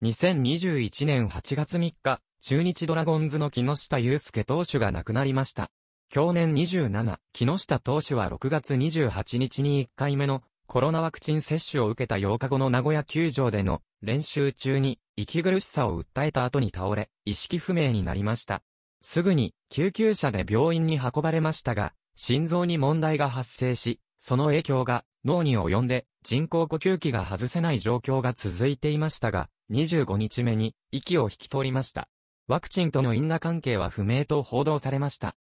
2021年8月3日、中日ドラゴンズの木下祐介投手が亡くなりました。去年27、木下投手は6月28日に1回目のコロナワクチン接種を受けた8日後の名古屋球場での練習中に息苦しさを訴えた後に倒れ、意識不明になりました。すぐに救急車で病院に運ばれましたが、心臓に問題が発生し、その影響が脳に及んで人工呼吸器が外せない状況が続いていましたが、25日目に息を引き取りました。ワクチンとの因果関係は不明と報道されました。